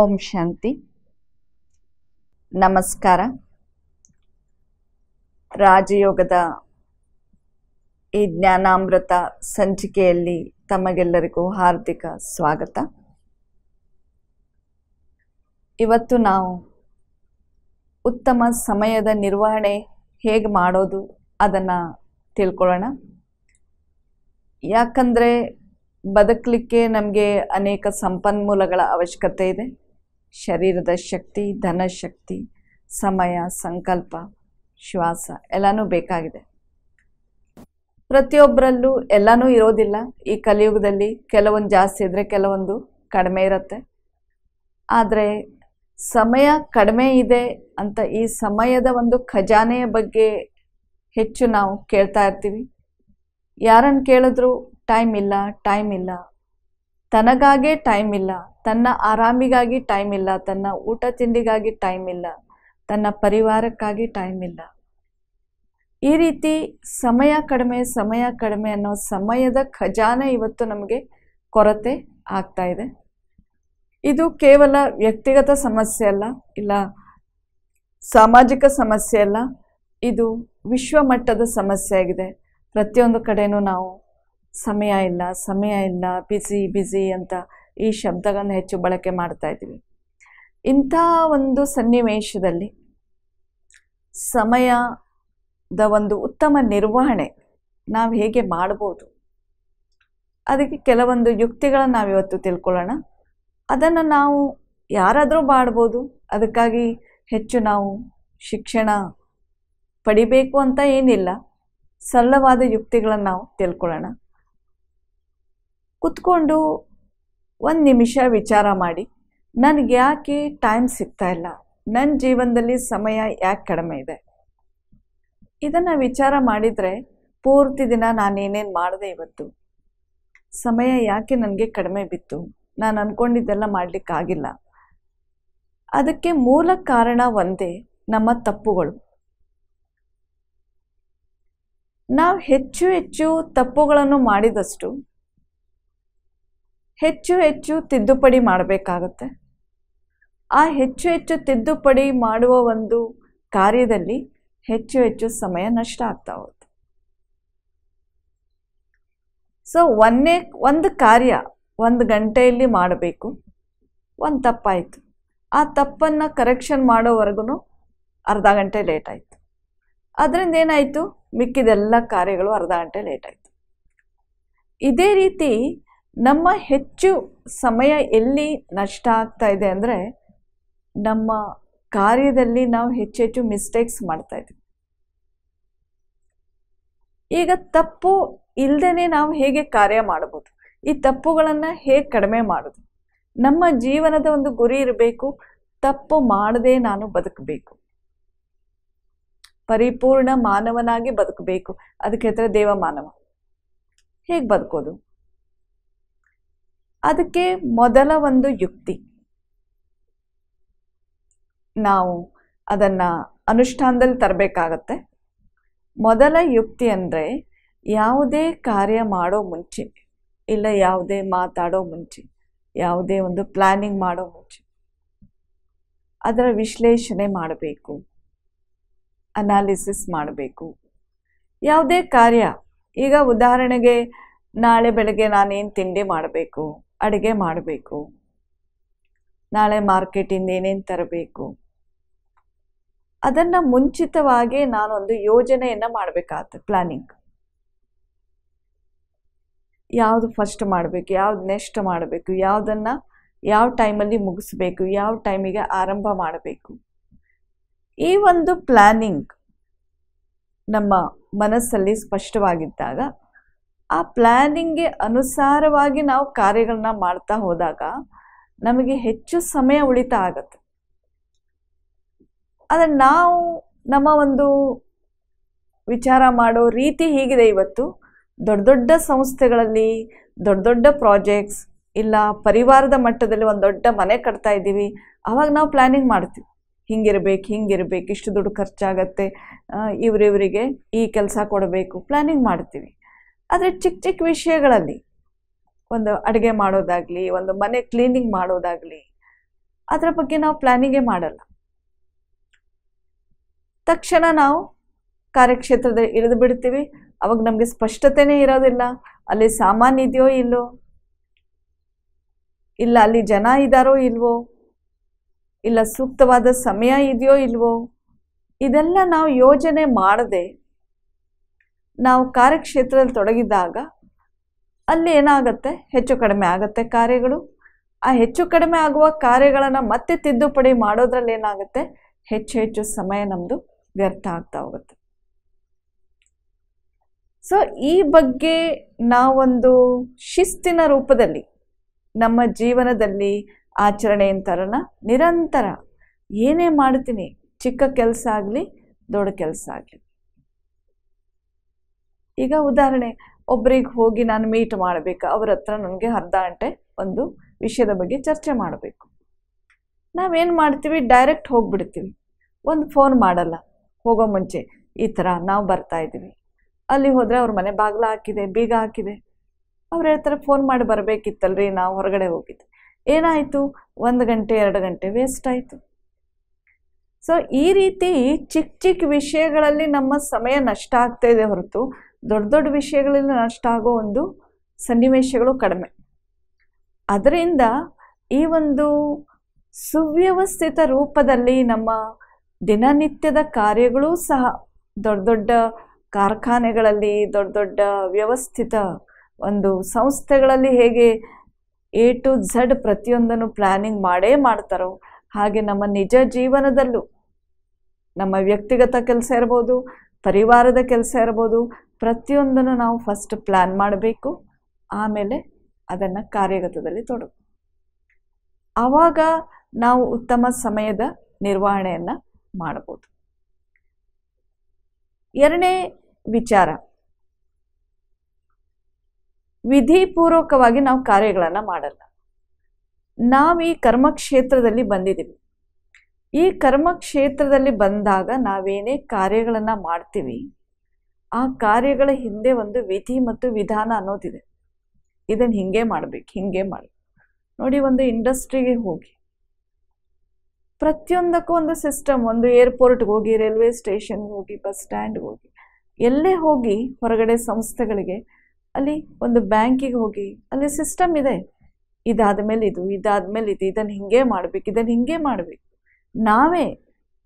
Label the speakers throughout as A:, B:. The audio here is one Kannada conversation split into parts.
A: ಓಂ ಶಾಂತಿ ನಮಸ್ಕಾರ ರಾಜಯೋಗದ ಈ ಜ್ಞಾನಾಮೃತ ಸಂಚಿಕೆಯಲ್ಲಿ ತಮಗೆಲ್ಲರಿಗೂ ಹಾರ್ದಿಕ ಸ್ವಾಗತ ಇವತ್ತು ನಾವು ಉತ್ತಮ ಸಮಯದ ನಿರ್ವಹಣೆ ಹೇಗೆ ಮಾಡೋದು ಅದನ್ನು ತಿಳ್ಕೊಳ್ಳೋಣ ಯಾಕಂದರೆ ಬದುಕಲಿಕ್ಕೆ ನಮಗೆ ಅನೇಕ ಸಂಪನ್ಮೂಲಗಳ ಅವಶ್ಯಕತೆ ಇದೆ ಶರೀರದ ಶಕ್ತಿ ಧನಶಕ್ತಿ ಸಮಯ ಸಂಕಲ್ಪ ಶ್ವಾಸ ಎಲ್ಲನೂ ಬೇಕಾಗಿದೆ ಪ್ರತಿಯೊಬ್ಬರಲ್ಲೂ ಎಲ್ಲನೂ ಇರೋದಿಲ್ಲ ಈ ಕಲಿಯುಗದಲ್ಲಿ ಕೆಲವೊಂದು ಜಾಸ್ತಿ ಇದ್ದರೆ ಕೆಲವೊಂದು ಕಡಿಮೆ ಇರುತ್ತೆ ಆದರೆ ಸಮಯ ಕಡಿಮೆ ಇದೆ ಅಂತ ಈ ಸಮಯದ ಒಂದು ಖಜಾನೆಯ ಬಗ್ಗೆ ಹೆಚ್ಚು ನಾವು ಕೇಳ್ತಾ ಇರ್ತೀವಿ ಯಾರನ್ನು ಕೇಳಿದ್ರು ಟೈಮ್ ಇಲ್ಲ ಟೈಮ್ ಇಲ್ಲ ತನಗಾಗೇ ಟೈಮ್ ಇಲ್ಲ ತನ್ನ ಆರಾಮಿಗಾಗಿ ಟೈಮ್ ಇಲ್ಲ ತನ್ನ ಊಟ ತಿಂಡಿಗಾಗಿ ಟೈಮ್ ಇಲ್ಲ ತನ್ನ ಪರಿವಾರಕ್ಕಾಗಿ ಟೈಮ್ ಇಲ್ಲ ಈ ರೀತಿ ಸಮಯ ಕಡಿಮೆ ಸಮಯ ಕಡಿಮೆ ಅನ್ನೋ ಸಮಯದ ಖಜಾನೆ ಇವತ್ತು ನಮಗೆ ಕೊರತೆ ಆಗ್ತಾ ಇದೆ ಇದು ಕೇವಲ ವ್ಯಕ್ತಿಗತ ಸಮಸ್ಯೆ ಅಲ್ಲ ಇಲ್ಲ ಸಾಮಾಜಿಕ ಸಮಸ್ಯೆ ಅಲ್ಲ ಇದು ವಿಶ್ವಮಟ್ಟದ ಸಮಸ್ಯೆ ಆಗಿದೆ ಪ್ರತಿಯೊಂದು ಕಡೆಯೂ ನಾವು ಸಮಯ ಇಲ್ಲ ಸಮಯ ಇಲ್ಲ ಬಿಸಿ ಬಿಸಿ ಅಂತ ಈ ಶಬ್ದಗಳನ್ನು ಹೆಚ್ಚು ಬಳಕೆ ಮಾಡ್ತಾ ಇದ್ದೀವಿ ಇಂಥ ಒಂದು ಸನ್ನಿವೇಶದಲ್ಲಿ ಸಮಯದ ಒಂದು ಉತ್ತಮ ನಿರ್ವಹಣೆ ನಾವು ಹೇಗೆ ಮಾಡ್ಬೋದು ಅದಕ್ಕೆ ಕೆಲವೊಂದು ಯುಕ್ತಿಗಳನ್ನು ನಾವು ಇವತ್ತು ತಿಳ್ಕೊಳ್ಳೋಣ ಅದನ್ನು ನಾವು ಯಾರಾದರೂ ಮಾಡ್ಬೋದು ಅದಕ್ಕಾಗಿ ಹೆಚ್ಚು ನಾವು ಶಿಕ್ಷಣ ಪಡಿಬೇಕು ಅಂತ ಏನಿಲ್ಲ ಸರಳವಾದ ಯುಕ್ತಿಗಳನ್ನು ನಾವು ತಿಳ್ಕೊಳ್ಳೋಣ ಕುತ್ಕೊಂಡು ಒಂದು ನಿಮಿಷ ವಿಚಾರ ಮಾಡಿ ನನಗೆ ಯಾಕೆ ಟೈಮ್ ಸಿಗ್ತಾ ಇಲ್ಲ ನನ್ನ ಜೀವನದಲ್ಲಿ ಸಮಯ ಯಾಕೆ ಕಡಿಮೆ ಇದೆ ಇದನ್ನು ವಿಚಾರ ಮಾಡಿದರೆ ಪೂರ್ತಿ ದಿನ ನಾನೇನೇನು ಮಾಡಿದೆ ಇವತ್ತು ಸಮಯ ಯಾಕೆ ನನಗೆ ಕಡಿಮೆ ಬಿತ್ತು ನಾನು ಅಂದ್ಕೊಂಡಿದ್ದೆಲ್ಲ ಮಾಡಲಿಕ್ಕಾಗಿಲ್ಲ ಅದಕ್ಕೆ ಮೂಲ ಕಾರಣ ಒಂದೇ ನಮ್ಮ ತಪ್ಪುಗಳು ನಾವು ಹೆಚ್ಚು ಹೆಚ್ಚು ತಪ್ಪುಗಳನ್ನು ಮಾಡಿದಷ್ಟು ಹೆಚ್ಚು ಹೆಚ್ಚು ತಿದ್ದುಪಡಿ ಮಾಡಬೇಕಾಗುತ್ತೆ ಆ ಹೆಚ್ಚು ಹೆಚ್ಚು ತಿದ್ದುಪಡಿ ಮಾಡುವ ಒಂದು ಕಾರ್ಯದಲ್ಲಿ ಹೆಚ್ಚು ಹೆಚ್ಚು ಸಮಯ ನಷ್ಟ ಆಗ್ತಾ ಹೋಗುತ್ತೆ ಸೊ ಒಂದೇ ಒಂದು ಕಾರ್ಯ ಒಂದು ಗಂಟೆಯಲ್ಲಿ ಮಾಡಬೇಕು ಒಂದು ತಪ್ಪಾಯಿತು ಆ ತಪ್ಪನ್ನು ಕರೆಕ್ಷನ್ ಮಾಡೋವರೆಗೂ ಅರ್ಧ ಗಂಟೆ ಲೇಟ್ ಆಯಿತು ಅದರಿಂದ ಏನಾಯಿತು ಮಿಕ್ಕಿದೆಲ್ಲ ಕಾರ್ಯಗಳು ಅರ್ಧ ಗಂಟೆ ಲೇಟ್ ಆಯಿತು ಇದೇ ರೀತಿ ನಮ್ಮ ಹೆಚ್ಚು ಸಮಯ ಎಲ್ಲಿ ನಷ್ಟ ಆಗ್ತಾ ಇದೆ ಅಂದರೆ ನಮ್ಮ ಕಾರ್ಯದಲ್ಲಿ ನಾವು ಹೆಚ್ಚೆಚ್ಚು ಮಿಸ್ಟೇಕ್ಸ್ ಮಾಡ್ತಾ ಇದ್ದೀವಿ ಈಗ ತಪ್ಪು ಇಲ್ಲದೇ ನಾವು ಹೇಗೆ ಕಾರ್ಯ ಮಾಡ್ಬೋದು ಈ ತಪ್ಪುಗಳನ್ನು ಹೇಗೆ ಕಡಿಮೆ ಮಾಡೋದು ನಮ್ಮ ಜೀವನದ ಒಂದು ಗುರಿ ಇರಬೇಕು ತಪ್ಪು ಮಾಡದೆ ನಾನು ಬದುಕಬೇಕು ಪರಿಪೂರ್ಣ ಮಾನವನಾಗಿ ಬದುಕಬೇಕು ಅದಕ್ಕೆ ದೇವ ಮಾನವ ಹೇಗೆ ಬದುಕೋದು ಅದಕ್ಕೆ ಮೊದಲ ಒಂದು ಯುಕ್ತಿ ನಾವು ಅದನ್ನು ಅನುಷ್ಠಾನದಲ್ಲಿ ತರಬೇಕಾಗತ್ತೆ ಮೊದಲ ಯುಕ್ತಿ ಅಂದರೆ ಯಾವುದೇ ಕಾರ್ಯ ಮಾಡೋ ಮುಂಚೆ ಇಲ್ಲ ಯಾವುದೇ ಮಾತಾಡೋ ಮುಂಚೆ ಯಾವುದೇ ಒಂದು ಪ್ಲ್ಯಾನಿಂಗ್ ಮಾಡೋ ಮುಂಚೆ ಅದರ ವಿಶ್ಲೇಷಣೆ ಮಾಡಬೇಕು ಅನಾಲಿಸಿಸ್ ಮಾಡಬೇಕು ಯಾವುದೇ ಕಾರ್ಯ ಈಗ ಉದಾಹರಣೆಗೆ ನಾಳೆ ಬೆಳಗ್ಗೆ ನಾನೇನು ತಿಂಡಿ ಮಾಡಬೇಕು ಅಡುಗೆ ಮಾಡಬೇಕು ನಾಳೆ ಮಾರ್ಕೆಟಿಂದ ಏನೇನು ತರಬೇಕು ಅದನ್ನು ಮುಂಚಿತವಾಗಿ ನಾನೊಂದು ಯೋಜನೆಯನ್ನು ಮಾಡಬೇಕಾಗ್ತದೆ ಪ್ಲಾನಿಂಗ್ ಯಾವುದು ಫಸ್ಟ್ ಮಾಡಬೇಕು ಯಾವ್ದು ನೆಕ್ಸ್ಟ್ ಮಾಡಬೇಕು ಯಾವುದನ್ನು ಯಾವ ಟೈಮಲ್ಲಿ ಮುಗಿಸ್ಬೇಕು ಯಾವ ಟೈಮಿಗೆ ಆರಂಭ ಮಾಡಬೇಕು ಈ ಒಂದು ಪ್ಲ್ಯಾನಿಂಗ್ ನಮ್ಮ ಮನಸ್ಸಲ್ಲಿ ಸ್ಪಷ್ಟವಾಗಿದ್ದಾಗ ಆ ಪ್ಲ್ಯಾನಿಂಗ್ಗೆ ಅನುಸಾರವಾಗಿ ನಾವು ಕಾರ್ಯಗಳನ್ನ ಮಾಡ್ತಾ ಹೋದಾಗ ನಮಗೆ ಹೆಚ್ಚು ಸಮಯ ಉಳಿತಾ ಆಗತ್ತೆ ಆದರೆ ನಾವು ನಮ್ಮ ಒಂದು ವಿಚಾರ ಮಾಡೋ ರೀತಿ ಹೀಗಿದೆ ಇವತ್ತು ದೊಡ್ಡ ದೊಡ್ಡ ಸಂಸ್ಥೆಗಳಲ್ಲಿ ದೊಡ್ಡ ದೊಡ್ಡ ಪ್ರಾಜೆಕ್ಟ್ಸ್ ಇಲ್ಲ ಪರಿವಾರದ ಮಟ್ಟದಲ್ಲಿ ಒಂದು ದೊಡ್ಡ ಮನೆ ಕಟ್ತಾ ಇದ್ದೀವಿ ಆವಾಗ ನಾವು ಪ್ಲ್ಯಾನಿಂಗ್ ಮಾಡ್ತೀವಿ ಹಿಂಗಿರ್ಬೇಕು ಹಿಂಗಿರಬೇಕು ಇಷ್ಟು ದುಡ್ಡು ಖರ್ಚಾಗತ್ತೆ ಇವರಿವರಿಗೆ ಈ ಕೆಲಸ ಕೊಡಬೇಕು ಪ್ಲ್ಯಾನಿಂಗ್ ಮಾಡ್ತೀವಿ ಆದರೆ ಚಿಕ್ಕ ಚಿಕ್ಕ ವಿಷಯಗಳಲ್ಲಿ ಒಂದು ಅಡುಗೆ ಮಾಡೋದಾಗಲಿ ಒಂದು ಮನೆ ಕ್ಲೀನಿಂಗ್ ಮಾಡೋದಾಗಲಿ ಅದರ ಬಗ್ಗೆ ನಾವು ಪ್ಲ್ಯಾನಿಂಗೇ ಮಾಡಲ್ಲ ತಕ್ಷಣ ನಾವು ಕಾರ್ಯಕ್ಷೇತ್ರದಲ್ಲಿ ಇಳಿದು ಬಿಡ್ತೀವಿ ಅವಾಗ ನಮಗೆ ಸ್ಪಷ್ಟತೆನೇ ಇರೋದಿಲ್ಲ ಅಲ್ಲಿ ಸಾಮಾನು ಇದೆಯೋ ಇಲ್ಲೋ ಇಲ್ಲ ಅಲ್ಲಿ ಜನ ಇದ್ದಾರೋ ಇಲ್ವೋ ಇಲ್ಲ ಸೂಕ್ತವಾದ ಸಮಯ ಇದೆಯೋ ಇಲ್ವೋ ಇದೆಲ್ಲ ನಾವು ಯೋಜನೆ ಮಾಡದೆ ನಾವು ಕಾರ್ಯಕ್ಷೇತ್ರದಲ್ಲಿ ತೊಡಗಿದಾಗ ಅಲ್ಲಿ ಏನಾಗುತ್ತೆ ಹೆಚ್ಚು ಕಡಿಮೆ ಆಗುತ್ತೆ ಕಾರ್ಯಗಳು ಆ ಹೆಚ್ಚು ಕಡಿಮೆ ಆಗುವ ಕಾರ್ಯಗಳನ್ನು ಮತ್ತೆ ತಿದ್ದುಪಡಿ ಮಾಡೋದ್ರಲ್ಲಿ ಏನಾಗುತ್ತೆ ಹೆಚ್ಚು ಹೆಚ್ಚು ಸಮಯ ನಮ್ಮದು ವ್ಯರ್ಥ ಆಗ್ತಾ ಹೋಗುತ್ತೆ ಸೊ ಈ ಬಗ್ಗೆ ನಾವೊಂದು ಶಿಸ್ತಿನ ರೂಪದಲ್ಲಿ ನಮ್ಮ ಜೀವನದಲ್ಲಿ ಆಚರಣೆಯ ಥರನ ನಿರಂತರ ಏನೇ ಮಾಡ್ತೀನಿ ಚಿಕ್ಕ ಕೆಲಸ ಆಗಲಿ ದೊಡ್ಡ ಕೆಲಸ ಆಗಲಿ ಈಗ ಉದಾಹರಣೆ ಒಬ್ಬರಿಗೆ ಹೋಗಿ ನಾನು ಮೀಟ್ ಮಾಡಬೇಕು ಅವ್ರ ಹತ್ರ ನನಗೆ ಅರ್ಧ ಗಂಟೆ ಒಂದು ವಿಷಯದ ಬಗ್ಗೆ ಚರ್ಚೆ ಮಾಡಬೇಕು ನಾವೇನು ಮಾಡ್ತೀವಿ ಡೈರೆಕ್ಟ್ ಹೋಗಿಬಿಡ್ತೀವಿ ಒಂದು ಫೋನ್ ಮಾಡಲ್ಲ ಹೋಗೋ ಮುಂಚೆ ಈ ಥರ ನಾವು ಬರ್ತಾ ಇದ್ದೀವಿ ಅಲ್ಲಿ ಹೋದರೆ ಅವ್ರ ಮನೆ ಬಾಗಿಲ ಹಾಕಿದೆ ಬೀಗ ಹಾಕಿದೆ ಅವ್ರು ಹೇಳ್ತಾರೆ ಫೋನ್ ಮಾಡಿ ಬರಬೇಕಿತ್ತಲ್ರಿ ನಾವು ಹೊರಗಡೆ ಹೋಗಿದ್ದೆ ಏನಾಯಿತು ಒಂದು ಗಂಟೆ ಎರಡು ಗಂಟೆ ವೇಸ್ಟ್ ಆಯಿತು ಸೊ ಈ ರೀತಿ ಚಿಕ್ಕ ಚಿಕ್ಕ ವಿಷಯಗಳಲ್ಲಿ ನಮ್ಮ ಸಮಯ ನಷ್ಟ ಆಗ್ತಾ ಇದೆ ಹೊರತು ದೊಡ್ಡ ದೊಡ್ಡ ವಿಷಯಗಳಲ್ಲಿ ನಷ್ಟ ಆಗೋ ಒಂದು ಸನ್ನಿವೇಶಗಳು ಕಡಿಮೆ ಅದರಿಂದ ಈ ಒಂದು ಸುವ್ಯವಸ್ಥಿತ ರೂಪದಲ್ಲಿ ನಮ್ಮ ದಿನನಿತ್ಯದ ಕಾರ್ಯಗಳೂ ಸಹ ದೊಡ್ಡ ದೊಡ್ಡ ಕಾರ್ಖಾನೆಗಳಲ್ಲಿ ದೊಡ್ಡ ದೊಡ್ಡ ವ್ಯವಸ್ಥಿತ ಒಂದು ಸಂಸ್ಥೆಗಳಲ್ಲಿ ಹೇಗೆ ಎ ಟು ಝಡ್ ಪ್ರತಿಯೊಂದನ್ನು ಪ್ಲ್ಯಾನಿಂಗ್ ಮಾಡೇ ಮಾಡ್ತಾರೋ ಹಾಗೆ ನಮ್ಮ ನಿಜ ಜೀವನದಲ್ಲೂ ನಮ್ಮ ವ್ಯಕ್ತಿಗತ ಕೆಲಸ ಇರ್ಬೋದು ಪರಿವಾರದ ಕೆಲಸ ಇರ್ಬೋದು ಪ್ರತಿಯೊಂದನ್ನು ನಾವು ಫಸ್ಟ್ ಪ್ಲ್ಯಾನ್ ಮಾಡಬೇಕು ಆಮೇಲೆ ಅದನ್ನು ಕಾರ್ಯಗತದಲ್ಲಿ ತೊಡಬೇಕು ಆವಾಗ ನಾವು ಉತ್ತಮ ಸಮಯದ ನಿರ್ವಹಣೆಯನ್ನು ಮಾಡಬಹುದು ಎರಡನೇ ವಿಚಾರ ವಿಧಿಪೂರ್ವಕವಾಗಿ ನಾವು ಕಾರ್ಯಗಳನ್ನು ಮಾಡಲ್ಲ ನಾವು ಈ ಕರ್ಮಕ್ಷೇತ್ರದಲ್ಲಿ ಬಂದಿದ್ದೀವಿ ಈ ಕರ್ಮಕ್ಷೇತ್ರದಲ್ಲಿ ಬಂದಾಗ ನಾವೇನೇ ಕಾರ್ಯಗಳನ್ನು ಮಾಡ್ತೀವಿ ಆ ಕಾರ್ಯಗಳ ಹಿಂದೆ ಒಂದು ವಿಧಿ ಮತ್ತು ವಿಧಾನ ಅನ್ನೋದಿದೆ ಇದನ್ನು ಹಿಂಗೆ ಮಾಡಬೇಕು ಹಿಂಗೆ ಮಾಡಿ ನೋಡಿ ಒಂದು ಇಂಡಸ್ಟ್ರಿಗೆ ಹೋಗಿ ಪ್ರತಿಯೊಂದಕ್ಕೂ ಒಂದು ಸಿಸ್ಟಮ್ ಒಂದು ಏರ್ಪೋರ್ಟ್ಗೆ ಹೋಗಿ ರೈಲ್ವೆ ಸ್ಟೇಷನ್ಗೆ ಹೋಗಿ ಬಸ್ ಸ್ಟ್ಯಾಂಡ್ಗೆ ಹೋಗಿ ಎಲ್ಲೇ ಹೋಗಿ ಹೊರಗಡೆ ಸಂಸ್ಥೆಗಳಿಗೆ ಅಲ್ಲಿ ಒಂದು ಬ್ಯಾಂಕಿಗೆ ಹೋಗಿ ಅಲ್ಲಿ ಸಿಸ್ಟಮ್ ಇದೆ ಇದಾದ ಮೇಲೆ ಇದು ಇದಾದ ಮೇಲೆ ಇದು ಇದನ್ನು ಹಿಂಗೆ ಮಾಡಬೇಕು ಇದನ್ನು ಹಿಂಗೆ ಮಾಡಬೇಕು ನಾವೇ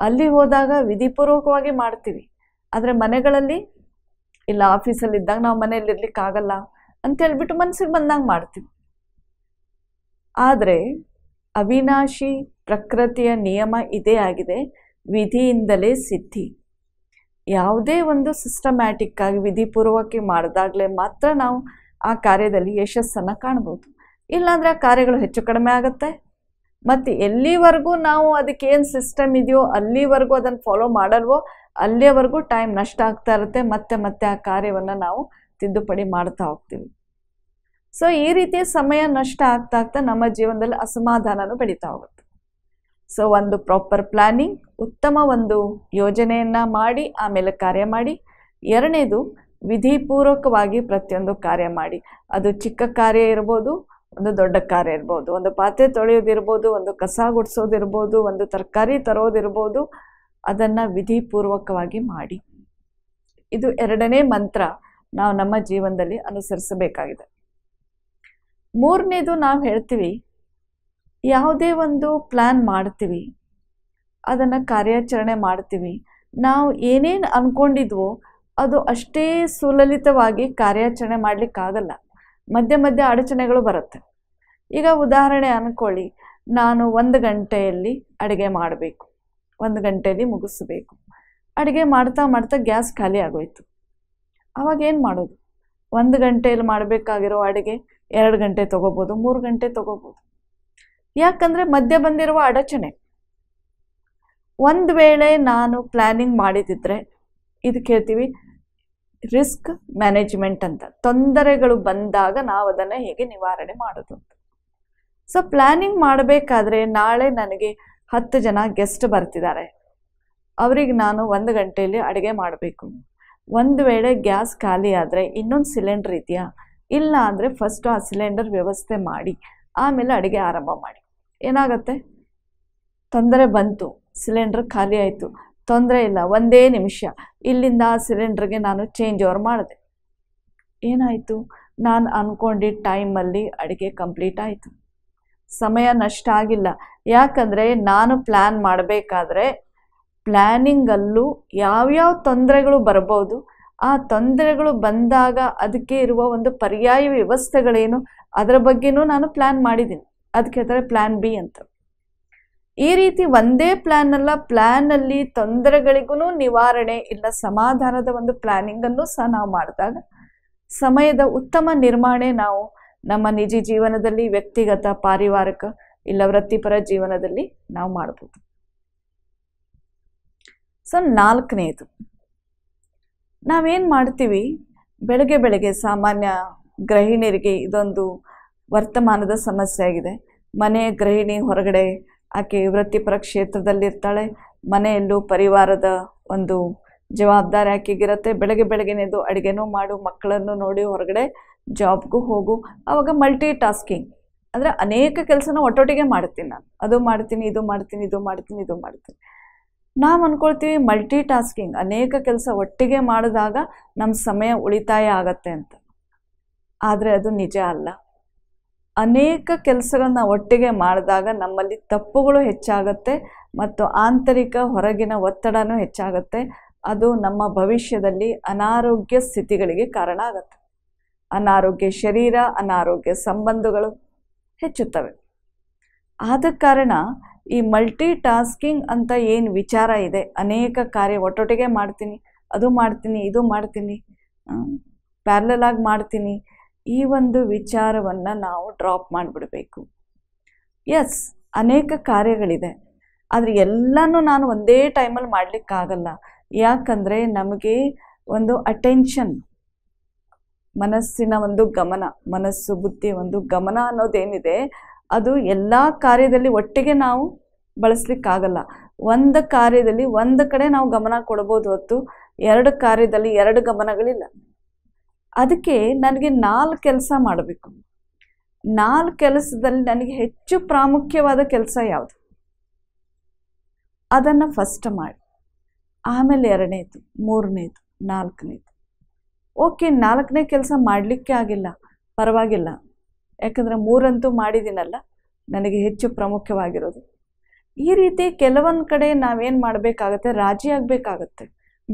A: ಅಲ್ಲಿ ಹೋದಾಗ ವಿಧಿಪೂರ್ವಕವಾಗಿ ಮಾಡ್ತೀವಿ ಆದರೆ ಮನೆಗಳಲ್ಲಿ ಇಲ್ಲ ಆಫೀಸಲ್ಲಿ ಇದ್ದಾಗ ನಾವು ಮನೇಲಿ ಇರ್ಲಿಕ್ಕಾಗಲ್ಲ ಅಂತ ಹೇಳ್ಬಿಟ್ಟು ಮನಸ್ಸಿಗೆ ಬಂದಂಗೆ ಮಾಡ್ತೀವಿ ಆದರೆ ಅವಿನಾಶಿ ಪ್ರಕೃತಿಯ ನಿಯಮ ಇದೇ ಆಗಿದೆ ವಿಧಿಯಿಂದಲೇ ಸಿದ್ಧಿ ಯಾವುದೇ ಒಂದು ಸಿಸ್ಟಮ್ಯಾಟಿಕ್ಕಾಗಿ ವಿಧಿಪೂರ್ವಕ್ಕೆ ಮಾಡಿದಾಗಲೇ ಮಾತ್ರ ನಾವು ಆ ಕಾರ್ಯದಲ್ಲಿ ಯಶಸ್ಸನ್ನು ಕಾಣ್ಬೋದು ಇಲ್ಲಾಂದರೆ ಆ ಕಾರ್ಯಗಳು ಹೆಚ್ಚು ಕಡಿಮೆ ಆಗುತ್ತೆ ಮತ್ತು ಎಲ್ಲಿವರೆಗೂ ನಾವು ಅದಕ್ಕೆ ಏನು ಸಿಸ್ಟಮ್ ಇದೆಯೋ ಅಲ್ಲಿವರೆಗೂ ಅದನ್ನು ಫಾಲೋ ಮಾಡಲ್ವೋ ಅಲ್ಲಿಯವರೆಗೂ ಟೈಮ್ ನಷ್ಟ ಆಗ್ತಾ ಇರುತ್ತೆ ಮತ್ತೆ ಮತ್ತೆ ಆ ಕಾರ್ಯವನ್ನು ನಾವು ತಿದ್ದುಪಡಿ ಮಾಡ್ತಾ ಹೋಗ್ತೀವಿ ಸೊ ಈ ರೀತಿಯ ಸಮಯ ನಷ್ಟ ಆಗ್ತಾ ಆಗ್ತಾ ನಮ್ಮ ಜೀವನದಲ್ಲಿ ಅಸಮಾಧಾನನೂ ಬೆಳೀತಾ ಹೋಗುತ್ತೆ ಸೊ ಒಂದು ಪ್ರಾಪರ್ ಪ್ಲ್ಯಾನಿಂಗ್ ಉತ್ತಮ ಒಂದು ಯೋಜನೆಯನ್ನು ಮಾಡಿ ಆಮೇಲೆ ಕಾರ್ಯ ಮಾಡಿ ಎರಡನೇದು ವಿಧಿಪೂರ್ವಕವಾಗಿ ಪ್ರತಿಯೊಂದು ಕಾರ್ಯ ಮಾಡಿ ಅದು ಚಿಕ್ಕ ಕಾರ್ಯ ಇರ್ಬೋದು ಒಂದು ದೊಡ್ಡ ಕಾರ್ಯ ಇರ್ಬೋದು ಒಂದು ಪಾತ್ರೆ ತೊಳೆಯೋದಿರ್ಬೋದು ಒಂದು ಕಸ ಗುಡಿಸೋದಿರ್ಬೋದು ಒಂದು ತರಕಾರಿ ತರೋದಿರ್ಬೋದು ಅದನ್ನು ವಿಧಿಪೂರ್ವಕವಾಗಿ ಮಾಡಿ ಇದು ಎರಡನೇ ಮಂತ್ರ ನಾವು ನಮ್ಮ ಜೀವನದಲ್ಲಿ ಅನುಸರಿಸಬೇಕಾಗಿದೆ ಮೂರನೇದು ನಾವು ಹೇಳ್ತೀವಿ ಯಾವುದೇ ಒಂದು ಪ್ಲ್ಯಾನ್ ಮಾಡ್ತೀವಿ ಅದನ್ನು ಕಾರ್ಯಾಚರಣೆ ಮಾಡ್ತೀವಿ ನಾವು ಏನೇನು ಅಂದ್ಕೊಂಡಿದ್ವೋ ಅದು ಅಷ್ಟೇ ಸುಲಲಿತವಾಗಿ ಕಾರ್ಯಾಚರಣೆ ಮಾಡಲಿಕ್ಕಾಗಲ್ಲ ಮಧ್ಯ ಮಧ್ಯ ಅಡಚಣೆಗಳು ಬರುತ್ತೆ ಈಗ ಉದಾಹರಣೆ ಅಂದ್ಕೊಳ್ಳಿ ನಾನು ಒಂದು ಗಂಟೆಯಲ್ಲಿ ಅಡುಗೆ ಮಾಡಬೇಕು ಒಂದು ಗಂಟೆಯಲ್ಲಿ ಮುಗಿಸ್ಬೇಕು ಅಡುಗೆ ಮಾಡ್ತಾ ಮಾಡ್ತಾ ಗ್ಯಾಸ್ ಖಾಲಿ ಆಗೋಯ್ತು ಆವಾಗ ಏನು ಮಾಡೋದು ಒಂದು ಗಂಟೆಯಲ್ಲಿ ಮಾಡಬೇಕಾಗಿರೋ ಅಡುಗೆ ಎರಡು ಗಂಟೆ ತೊಗೋಬೋದು ಮೂರು ಗಂಟೆ ತೊಗೋಬೋದು ಯಾಕಂದರೆ ಮಧ್ಯೆ ಬಂದಿರುವ ಅಡಚಣೆ ಒಂದು ವೇಳೆ ನಾನು ಪ್ಲ್ಯಾನಿಂಗ್ ಮಾಡಿದ್ದಿದ್ರೆ ಇದಕ್ಕೆ ಹೇಳ್ತೀವಿ ರಿಸ್ಕ್ ಮ್ಯಾನೇಜ್ಮೆಂಟ್ ಅಂತ ತೊಂದರೆಗಳು ಬಂದಾಗ ನಾವು ಅದನ್ನು ಹೇಗೆ ನಿವಾರಣೆ ಮಾಡೋದು ಅಂತ ಸೊ ಪ್ಲ್ಯಾನಿಂಗ್ ಮಾಡಬೇಕಾದ್ರೆ ನಾಳೆ ನನಗೆ ಹತ್ತು ಜನ ಗೆಸ್ಟ್ ಬರ್ತಿದ್ದಾರೆ ಅವರಿಗೆ ನಾನು ಒಂದು ಗಂಟೆಯಲ್ಲಿ ಅಡುಗೆ ಮಾಡಬೇಕು ಒಂದು ವೇಳೆ ಗ್ಯಾಸ್ ಖಾಲಿ ಆದರೆ ಇನ್ನೊಂದು ಸಿಲಿಂಡರ್ ಇದೆಯಾ ಇಲ್ಲ ಅಂದರೆ ಫಸ್ಟು ಆ ಸಿಲಿಂಡರ್ ವ್ಯವಸ್ಥೆ ಮಾಡಿ ಆಮೇಲೆ ಅಡುಗೆ ಆರಂಭ ಮಾಡಿ ಏನಾಗತ್ತೆ ತೊಂದರೆ ಬಂತು ಸಿಲಿಂಡರ್ ಖಾಲಿ ಆಯಿತು ತೊಂದರೆ ಇಲ್ಲ ಒಂದೇ ನಿಮಿಷ ಇಲ್ಲಿಂದ ಸಿಲಿಂಡ್ರಿಗೆ ನಾನು ಚೇಂಜ್ ಓವರ್ ಮಾಡಿದೆ ಏನಾಯಿತು ನಾನು ಅಂದ್ಕೊಂಡಿದ್ದ ಟೈಮಲ್ಲಿ ಅಡುಗೆ ಕಂಪ್ಲೀಟ್ ಆಯಿತು ಸಮಯ ನಷ್ಟ ಆಗಿಲ್ಲ ಯಾಕಂದರೆ ನಾನು ಪ್ಲ್ಯಾನ್ ಮಾಡಬೇಕಾದ್ರೆ ಪ್ಲ್ಯಾನಿಂಗಲ್ಲೂ ಯಾವ್ಯಾವ ತೊಂದರೆಗಳು ಬರ್ಬೋದು ಆ ತೊಂದರೆಗಳು ಬಂದಾಗ ಅದಕ್ಕೆ ಇರುವ ಒಂದು ಪರ್ಯಾಯ ವ್ಯವಸ್ಥೆಗಳೇನು ಅದರ ಬಗ್ಗೆನೂ ನಾನು ಪ್ಲ್ಯಾನ್ ಮಾಡಿದ್ದೀನಿ ಅದಕ್ಕೆ ಹೇಳ್ತಾರೆ ಪ್ಲ್ಯಾನ್ ಬಿ ಅಂತ ಈ ರೀತಿ ಒಂದೇ ಪ್ಲ್ಯಾನಲ್ಲ ಅಲ್ಲ ಪ್ಲ್ಯಾನಲ್ಲಿ ತೊಂದರೆಗಳಿಗೂ ನಿವಾರಣೆ ಇಲ್ಲ ಸಮಾಧಾನದ ಒಂದು ಪ್ಲ್ಯಾನಿಂಗನ್ನು ಸಹ ನಾವು ಮಾಡಿದಾಗ ಸಮಯದ ಉತ್ತಮ ನಿರ್ಮಾಣೆ ನಾವು ನಮ್ಮ ನಿಜ ಜೀವನದಲ್ಲಿ ವ್ಯಕ್ತಿಗತ ಪಾರಿವಾರಿಕ ಇಲ್ಲ ವೃತ್ತಿಪರ ಜೀವನದಲ್ಲಿ ನಾವು ಮಾಡ್ಬೋದು ಸೊ ನಾಲ್ಕನೇದು ನಾವೇನು ಮಾಡ್ತೀವಿ ಬೆಳಗ್ಗೆ ಬೆಳಗ್ಗೆ ಸಾಮಾನ್ಯ ಗೃಹಿಣಿಯರಿಗೆ ಇದೊಂದು ವರ್ತಮಾನದ ಸಮಸ್ಯೆ ಆಗಿದೆ ಮನೆ ಗೃಹಿಣಿ ಹೊರಗಡೆ ಆಕೆ ವೃತ್ತಿಪರ ಕ್ಷೇತ್ರದಲ್ಲಿರ್ತಾಳೆ ಮನೆಯಲ್ಲೂ ಪರಿವಾರದ ಒಂದು ಜವಾಬ್ದಾರಿ ಆಕೆಗಿರುತ್ತೆ ಬೆಳಗ್ಗೆ ಬೆಳಗ್ಗೆನೇದು ಅಡುಗೆನೂ ಮಾಡು ಮಕ್ಕಳನ್ನು ನೋಡಿ ಹೊರಗಡೆ ಜಾಬ್ಗೂ ಹೋಗು ಆವಾಗ ಮಲ್ಟಿ ಟಾಸ್ಕಿಂಗ್ ಅಂದರೆ ಅನೇಕ ಕೆಲಸನ ಒಟ್ಟೊಟ್ಟಿಗೆ ಮಾಡ್ತೀನಿ ನಾನು ಅದು ಮಾಡ್ತೀನಿ ಇದು ಮಾಡ್ತೀನಿ ಇದು ಮಾಡ್ತೀನಿ ಇದು ಮಾಡ್ತೀನಿ ನಾವು ಅಂದ್ಕೊಳ್ತೀವಿ ಮಲ್ಟಿ ಟಾಸ್ಕಿಂಗ್ ಅನೇಕ ಕೆಲಸ ಒಟ್ಟಿಗೆ ಮಾಡಿದಾಗ ನಮ್ಮ ಸಮಯ ಉಳಿತಾಯ ಆಗತ್ತೆ ಅಂತ ಆದರೆ ಅದು ನಿಜ ಅಲ್ಲ ಅನೇಕ ಕೆಲಸಗಳನ್ನ ಒಟ್ಟಿಗೆ ಮಾಡಿದಾಗ ನಮ್ಮಲ್ಲಿ ತಪ್ಪುಗಳು ಹೆಚ್ಚಾಗುತ್ತೆ ಮತ್ತು ಆಂತರಿಕ ಹೊರಗಿನ ಒತ್ತಡವೂ ಹೆಚ್ಚಾಗುತ್ತೆ ಅದು ನಮ್ಮ ಭವಿಷ್ಯದಲ್ಲಿ ಅನಾರೋಗ್ಯ ಸ್ಥಿತಿಗಳಿಗೆ ಕಾರಣ ಆಗುತ್ತೆ ಅನಾರೋಗ್ಯ ಶರೀರ ಅನಾರೋಗ್ಯ ಸಂಬಂಧಗಳು ಹೆಚ್ಚುತ್ತವೆ ಆದ ಕಾರಣ ಈ ಮಲ್ಟಿ ಟಾಸ್ಕಿಂಗ್ ಅಂತ ಏನು ವಿಚಾರ ಇದೆ ಅನೇಕ ಕಾರ್ಯ ಒಟ್ಟೊಟ್ಟಿಗೆ ಮಾಡ್ತೀನಿ ಅದು ಮಾಡ್ತೀನಿ ಇದು ಮಾಡ್ತೀನಿ ಪ್ಯಾರ್ಲಲ್ ಆಗಿ ಮಾಡ್ತೀನಿ ಈ ಒಂದು ವಿಚಾರವನ್ನು ನಾವು ಡ್ರಾಪ್ ಮಾಡಿಬಿಡಬೇಕು ಎಸ್ ಅನೇಕ ಕಾರ್ಯಗಳಿದೆ ಆದರೆ ಎಲ್ಲನೂ ನಾನು ಒಂದೇ ಟೈಮಲ್ಲಿ ಮಾಡಲಿಕ್ಕಾಗಲ್ಲ ಯಾಕಂದರೆ ನಮಗೆ ಒಂದು ಅಟೆನ್ಷನ್ ಮನಸ್ಸಿನ ಒಂದು ಗಮನ ಮನಸ್ಸು ಬುದ್ಧಿ ಒಂದು ಗಮನ ಅನ್ನೋದೇನಿದೆ ಅದು ಎಲ್ಲ ಕಾರ್ಯದಲ್ಲಿ ಒಟ್ಟಿಗೆ ನಾವು ಬಳಸಲಿಕ್ಕಾಗಲ್ಲ ಒಂದು ಕಾರ್ಯದಲ್ಲಿ ಒಂದು ಕಡೆ ನಾವು ಗಮನ ಕೊಡ್ಬೋದು ಹೊತ್ತು ಎರಡು ಕಾರ್ಯದಲ್ಲಿ ಎರಡು ಗಮನಗಳಿಲ್ಲ ಅದಕ್ಕೆ ನನಗೆ ನಾಲ್ಕು ಕೆಲಸ ಮಾಡಬೇಕು ನಾಲ್ಕು ಕೆಲಸದಲ್ಲಿ ನನಗೆ ಹೆಚ್ಚು ಪ್ರಾಮುಖ್ಯವಾದ ಕೆಲಸ ಯಾವುದು ಅದನ್ನು ಫಸ್ಟ್ ಮಾಡಿ ಆಮೇಲೆ ಎರಡನೇದು ಮೂರನೇದು ನಾಲ್ಕನೇದು ಓಕೆ ನಾಲ್ಕನೇ ಕೆಲಸ ಮಾಡಲಿಕ್ಕೆ ಆಗಿಲ್ಲ ಪರವಾಗಿಲ್ಲ ಯಾಕಂದರೆ ಮೂರಂತೂ ಮಾಡಿದ್ದೀನಲ್ಲ ನನಗೆ ಹೆಚ್ಚು ಪ್ರಾಮುಖ್ಯವಾಗಿರೋದು ಈ ರೀತಿ ಕೆಲವೊಂದು ಕಡೆ ನಾವೇನು ಮಾಡಬೇಕಾಗತ್ತೆ ರಾಜಿ ಆಗಬೇಕಾಗತ್ತೆ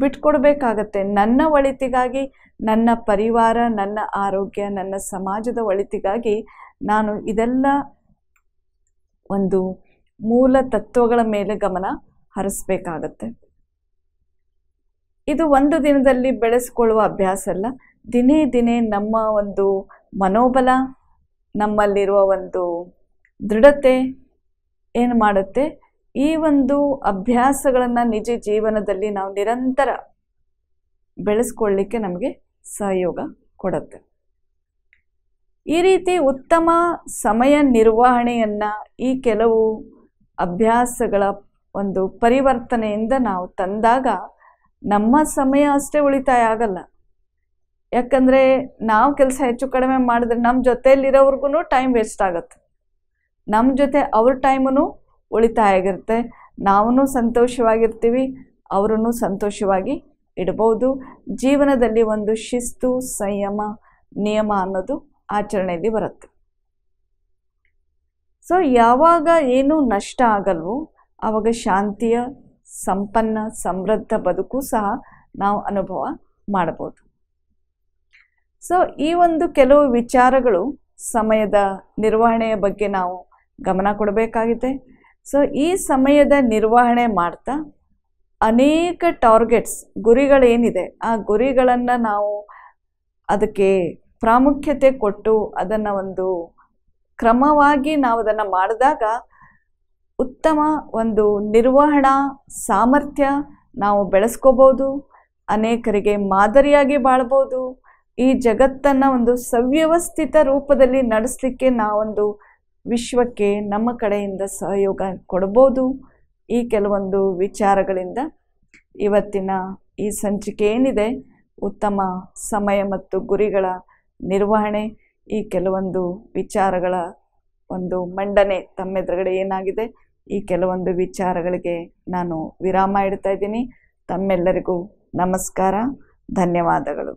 A: ಬಿಟ್ಕೊಡ್ಬೇಕಾಗತ್ತೆ ನನ್ನ ಒಳಿತಿಗಾಗಿ ನನ್ನ ಪರಿವಾರ ನನ್ನ ಆರೋಗ್ಯ ನನ್ನ ಸಮಾಜದ ಒಳಿತಿಗಾಗಿ ನಾನು ಇದೆಲ್ಲ ಒಂದು ಮೂಲ ತತ್ವಗಳ ಮೇಲೆ ಗಮನ ಹರಿಸ್ಬೇಕಾಗತ್ತೆ ಇದು ಒಂದು ದಿನದಲ್ಲಿ ಬೆಳೆಸ್ಕೊಳ್ಳುವ ಅಭ್ಯಾಸ ಅಲ್ಲ ದಿನೇ ದಿನೇ ನಮ್ಮ ಒಂದು ಮನೋಬಲ ನಮ್ಮಲ್ಲಿರುವ ಒಂದು ದೃಢತೆ ಏನು ಮಾಡುತ್ತೆ ಈ ಒಂದು ಅಭ್ಯಾಸಗಳನ್ನು ನಿಜ ಜೀವನದಲ್ಲಿ ನಾವು ನಿರಂತರ ಬೆಳೆಸ್ಕೊಳ್ಳಿಕ್ಕೆ ನಮಗೆ ಸಹಯೋಗ ಕೊಡುತ್ತೆ ಈ ರೀತಿ ಉತ್ತಮ ಸಮಯ ನಿರ್ವಹಣೆಯನ್ನು ಈ ಕೆಲವು ಅಭ್ಯಾಸಗಳ ಒಂದು ಪರಿವರ್ತನೆಯಿಂದ ನಾವು ತಂದಾಗ ನಮ್ಮ ಸಮಯ ಅಷ್ಟೇ ಉಳಿತಾಯ ಆಗಲ್ಲ ಯಾಕಂದರೆ ನಾವು ಕೆಲಸ ಹೆಚ್ಚು ಕಡಿಮೆ ಮಾಡಿದ್ರೆ ನಮ್ಮ ಜೊತೆಯಲ್ಲಿರೋವ್ರಿಗೂ ಟೈಮ್ ವೇಸ್ಟ್ ಆಗುತ್ತೆ ನಮ್ಮ ಜೊತೆ ಅವ್ರ ಟೈಮೂ ಉಳಿತಾಯ ಆಗಿರುತ್ತೆ ನಾವೂ ಸಂತೋಷವಾಗಿರ್ತೀವಿ ಅವರೂ ಸಂತೋಷವಾಗಿ ಇಡಬಹುದು ಜೀವನದಲ್ಲಿ ಒಂದು ಶಿಸ್ತು ಸಂಯಮ ನಿಯಮ ಅನ್ನೋದು ಆಚರಣೆಯಲ್ಲಿ ಬರುತ್ತೆ ಸೊ ಯಾವಾಗ ಏನು ನಷ್ಟ ಆಗಲ್ವೋ ಆವಾಗ ಶಾಂತಿಯ ಸಂಪನ್ನ ಸಮೃದ್ಧ ಬದುಕು ಸಹ ನಾವು ಅನುಭವ ಮಾಡಬಹುದು ಸೊ ಈ ಒಂದು ಕೆಲವು ವಿಚಾರಗಳು ಸಮಯದ ನಿರ್ವಹಣೆಯ ಬಗ್ಗೆ ನಾವು ಗಮನ ಕೊಡಬೇಕಾಗಿದೆ ಸೊ ಈ ಸಮಯದ ನಿರ್ವಹಣೆ ಮಾಡ್ತಾ ಅನೇಕ ಟಾರ್ಗೆಟ್ಸ್ ಗುರಿಗಳೇನಿದೆ ಆ ಗುರಿಗಳನ್ನು ನಾವು ಅದಕ್ಕೆ ಪ್ರಾಮುಖ್ಯತೆ ಕೊಟ್ಟು ಅದನ್ನು ಒಂದು ಕ್ರಮವಾಗಿ ನಾವು ಅದನ್ನು ಮಾಡಿದಾಗ ಉತ್ತಮ ಒಂದು ನಿರ್ವಹಣಾ ಸಾಮರ್ಥ್ಯ ನಾವು ಬೆಳೆಸ್ಕೋಬೋದು ಅನೇಕರಿಗೆ ಮಾದರಿಯಾಗಿ ಬಾಳ್ಬೋದು ಈ ಜಗತ್ತನ್ನು ಒಂದು ಸವ್ಯವಸ್ಥಿತ ರೂಪದಲ್ಲಿ ನಡೆಸಲಿಕ್ಕೆ ನಾವೊಂದು ವಿಶ್ವಕ್ಕೆ ನಮ್ಮ ಕಡೆಯಿಂದ ಸಹಯೋಗ ಕೊಡ್ಬೋದು ಈ ಕೆಲವೊಂದು ವಿಚಾರಗಳಿಂದ ಇವತ್ತಿನ ಈ ಸಂಚಿಕೆ ಏನಿದೆ ಉತ್ತಮ ಸಮಯ ಮತ್ತು ಗುರಿಗಳ ನಿರ್ವಹಣೆ ಈ ಕೆಲವೊಂದು ವಿಚಾರಗಳ ಒಂದು ಮಂಡನೆ ತಮ್ಮೆದುರುಗಡೆ ಏನಾಗಿದೆ ಈ ಕೆಲವೊಂದು ವಿಚಾರಗಳಿಗೆ ನಾನು ವಿರಾಮ ಇಡ್ತಾ ಇದ್ದೀನಿ ತಮ್ಮೆಲ್ಲರಿಗೂ ನಮಸ್ಕಾರ ಧನ್ಯವಾದಗಳು